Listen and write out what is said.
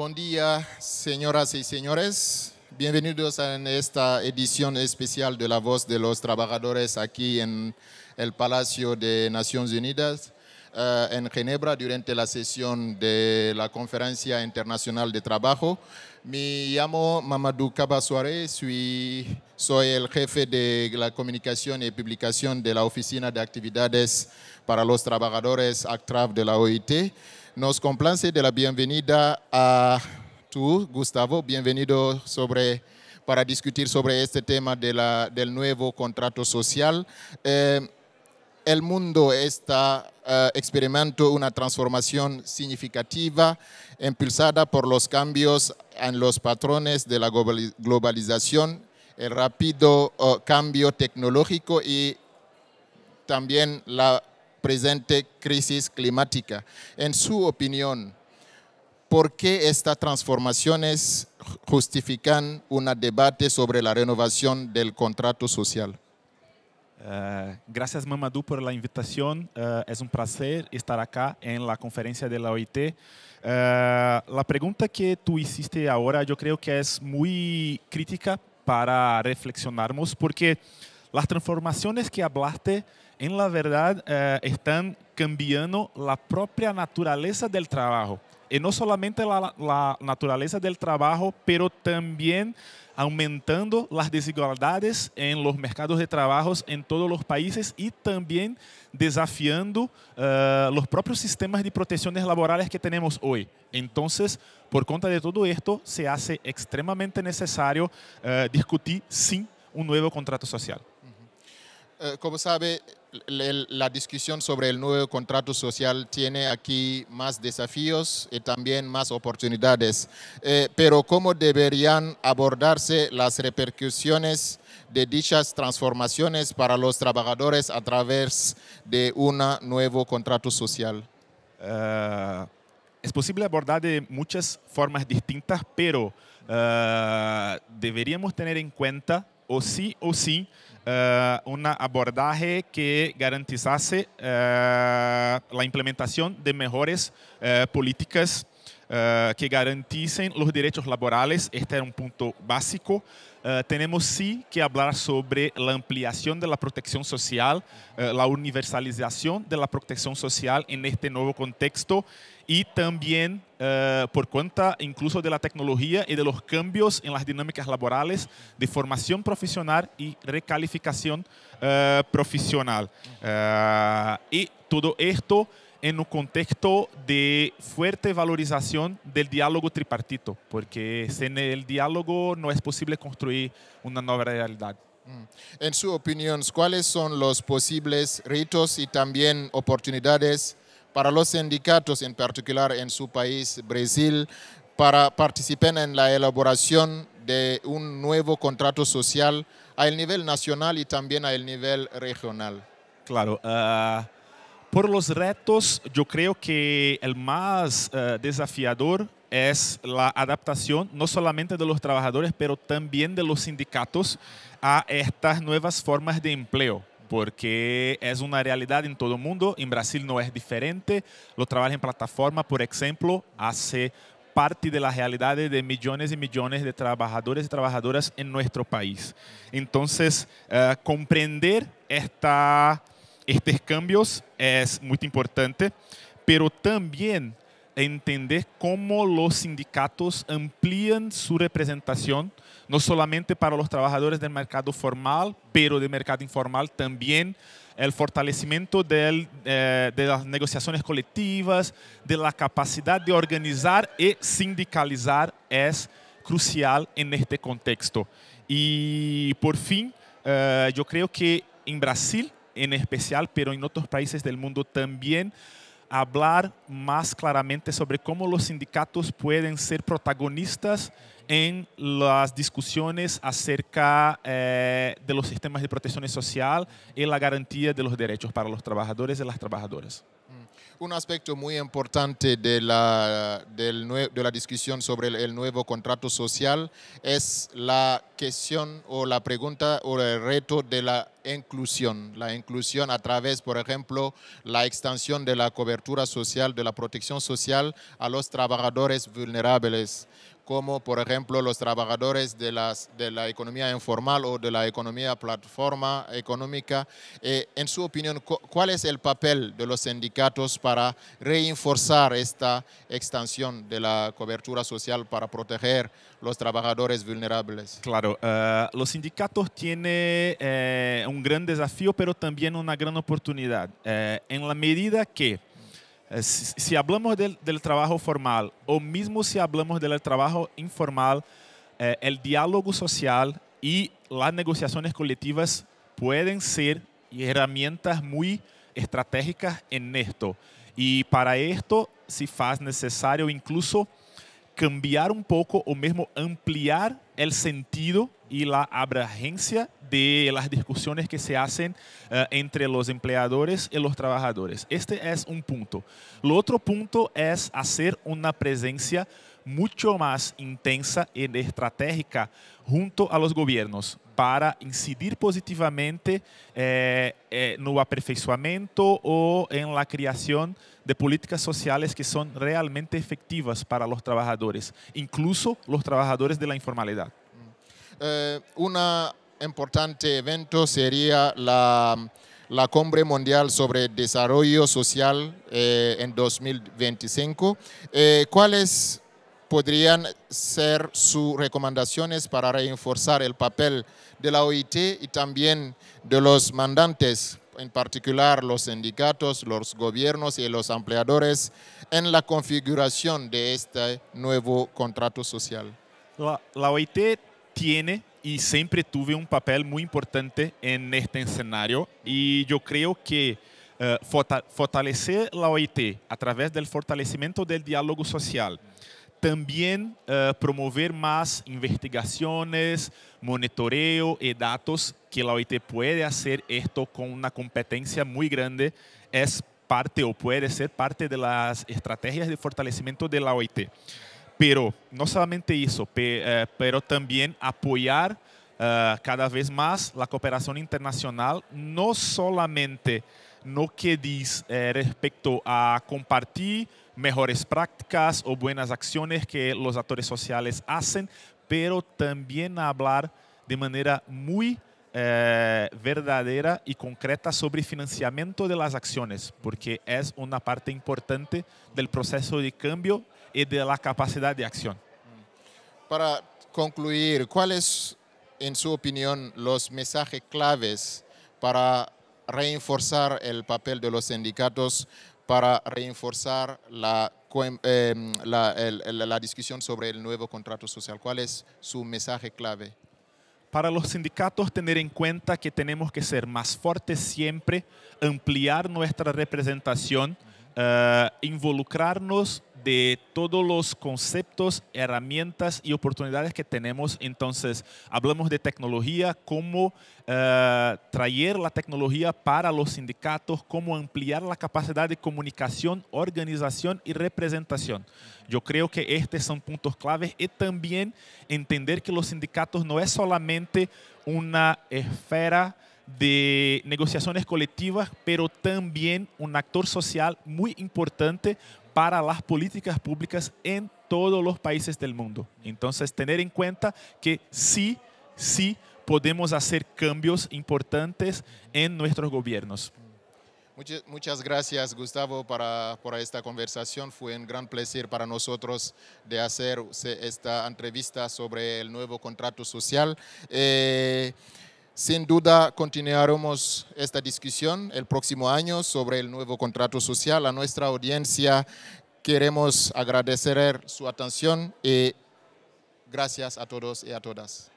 Buen día, señoras y señores. Bienvenidos a esta edición especial de La Voz de los Trabajadores aquí en el Palacio de Naciones Unidas eh, en Ginebra durante la sesión de la Conferencia Internacional de Trabajo. Me llamo Mamadou Kaba Suárez, soy, soy el jefe de la comunicación y publicación de la Oficina de Actividades para los Trabajadores ACTRAV de la OIT. Nos complace de la bienvenida a tú, Gustavo. Bienvenido sobre para discutir sobre este tema del nuevo contrato social. Eh, el mundo está eh, experimentando una transformación significativa impulsada por los cambios en los patrones de la globalización, el rápido oh, cambio tecnológico y también la presente crisis climática. En su opinión, ¿por qué estas transformaciones justifican un debate sobre la renovación del contrato social? Eh, gracias Mamadou por la invitación. Eh, es un placer estar acá en la conferencia de la OIT. Eh, la pregunta que tú hiciste ahora yo creo que es muy crítica para reflexionarnos porque las transformaciones que hablaste, en la verdad, eh, están cambiando la propia naturaleza del trabajo. Y no solamente la, naturaleza del trabajo, pero también aumentando las desigualdades en los mercados de trabajos en todos los países y también desafiando eh, los propios sistemas de protecciones laborales que tenemos hoy. Entonces, por contra de todo esto, se hace extremadamente necesario eh, discutir, sin un nuevo contrato social. Eh, como sabe, la discusión sobre el nuevo contrato social tiene aquí más desafíos y también más oportunidades, eh, pero cómo deberían abordarse las repercusiones de dichas transformaciones para los trabajadores a través de un nuevo contrato social. Eh, es posible abordar de muchas formas distintas, pero deberíamos tener en cuenta, o sí o sí, eh, un abordaje que garantizase eh, la implementación de mejores eh, políticas eh, que garanticen los derechos laborales. Este era un punto básico. Eh, tenemos sí que hablar sobre la ampliación de la protección social, eh, la universalización de la protección social en este nuevo contexto y también por cuenta incluso de la tecnología y de los cambios en las dinámicas laborales de formación profesional y recalificación profesional. y todo esto en un contexto de fuerte valorización del diálogo tripartito, porque sin el diálogo no es posible construir una nueva realidad. Mm. En su opinión, ¿cuáles son los posibles retos y también oportunidades para los sindicatos, en particular en su país, Brasil, para participar en la elaboración de un nuevo contrato social a nivel nacional y también a nivel regional? Claro. Ah, por los retos, yo creo que el más eh, desafiador es la adaptación no solamente de los trabajadores, pero también de los sindicatos a estas nuevas formas de empleo porque es una realidad en todo el mundo. En Brasil no es diferente. Lo trabajo en plataforma, por ejemplo, hace parte de la realidad de millones y millones de trabajadores y trabajadoras en nuestro país. Entonces, eh, comprender esta cambios es muy importante, pero también entender cómo los sindicatos amplían su representación, no solamente para los trabajadores del mercado formal, pero del mercado informal también, el fortalecimiento eh, de las negociaciones colectivas, de la capacidad de organizar y sindicalizar es crucial en este contexto. Y por fin, eh, yo creo que en Brasil en especial, pero en otros países del mundo también, hablar más claramente sobre cómo los sindicatos pueden ser protagonistas en las discusiones acerca eh, de los sistemas de protección social y la garantía de los derechos para los trabajadores y las trabajadoras un aspecto muy importante de la, de la discusión sobre el, el, nuevo contrato social es la cuestión o la pregunta o el reto de la inclusión. La inclusión a través, por ejemplo, la extensión de la cobertura social, de la protección social a los trabajadores vulnerables como por ejemplo los trabajadores de, las, de la economía informal o de la economía plataforma económica. Eh, en su opinión, ¿cuál es el papel de los sindicatos para reforzar esta extensión de la cobertura social para proteger los trabajadores vulnerables? Claro, eh, los sindicatos tienen eh, un gran desafío, pero también una gran oportunidad. en la medida que eh, si hablamos del, trabajo formal o mismo si hablamos del trabajo informal, eh, el diálogo social y las negociaciones colectivas pueden ser herramientas muy estratégicas en esto. Y para esto, si faz necesario incluso cambiar un poco o mismo ampliar el sentido y la abrangencia de las discusiones que se hacen eh, entre los empleadores y los trabajadores. Este es un punto. Lo otro punto es hacer una presencia mucho más intensa y estratégica junto a los gobiernos para incidir positivamente en eh, el eh, no o en la creación de políticas sociales que son realmente efectivas para los trabajadores, incluso los trabajadores de la informalidad. Eh, una importante evento sería la, la Cumbre Mundial sobre Desarrollo Social eh, en 2025. Eh, ¿Cuáles podrían ser sus recomendaciones para reforzar el papel de la OIT y también de los mandantes, en particular los sindicatos, los gobiernos y los empleadores, en la configuración de este nuevo contrato social? la OIT tiene y siempre tuve un papel muy importante en este escenario y yo creo que eh, fortalecer la OIT a través del fortalecimiento del diálogo social, también eh, promover más investigaciones, monitoreo y datos que la OIT puede hacer esto con una competencia muy grande es parte o puede ser parte de las estrategias de fortalecimiento de la OIT pero no solamente eso, eh, pero también apoyar eh, cada vez más la cooperación internacional, no solamente no que dice eh, respecto a compartir mejores prácticas o buenas acciones que los actores sociales hacen, pero también hablar de manera muy verdadera y concreta sobre financiamiento de las acciones, porque es una parte importante del proceso de cambio y de la capacidad de acción. Para concluir, ¿cuáles, en su opinión, los mensajes claves para reforzar el papel de los sindicatos, para reforzar la, eh, la discusión sobre el nuevo contrato social? ¿Cuál es su mensaje clave? para los sindicatos tener en cuenta que tenemos que ser más fuertes siempre, ampliar nuestra representación, eh, involucrarnos de todos los conceptos, herramientas y oportunidades que tenemos. Entonces, hablamos de tecnología, cómo eh, traer la tecnología para los sindicatos, cómo ampliar la capacidad de comunicación, organización y representación. Yo creo que estos son puntos claves y también entender que los sindicatos no es solamente una esfera de negociaciones colectivas, pero también un actor social muy importante para las políticas públicas en todos los países del mundo. Entonces, tener en cuenta que sí, sí podemos hacer cambios importantes en nuestros gobiernos. Muchas, gracias, Gustavo, para, esta conversación. Fue un gran placer para nosotros de hacer esta entrevista sobre el nuevo contrato social. Eh, sin duda continuaremos esta discusión el próximo año sobre el nuevo contrato social. A nuestra audiencia queremos agradecer su atención y gracias a todos y a todas.